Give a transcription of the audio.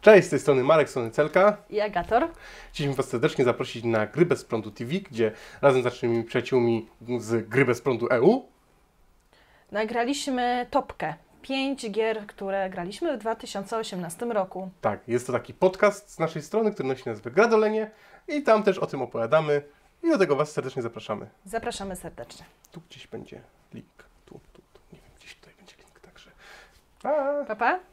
Cześć, z tej strony Marek strony Celka i Agator. Chcieliśmy Was serdecznie zaprosić na Gry Bez Prądu TV, gdzie razem z naszymi przyjaciółmi z Gry Bez Prądu EU nagraliśmy topkę. Pięć gier, które graliśmy w 2018 roku. Tak, jest to taki podcast z naszej strony, który nosi nazwę Gradolenie i tam też o tym opowiadamy i do tego Was serdecznie zapraszamy. Zapraszamy serdecznie. Tu gdzieś będzie link, tu, tu, tu, nie wiem, gdzieś tutaj będzie link, także pa! Pa, pa.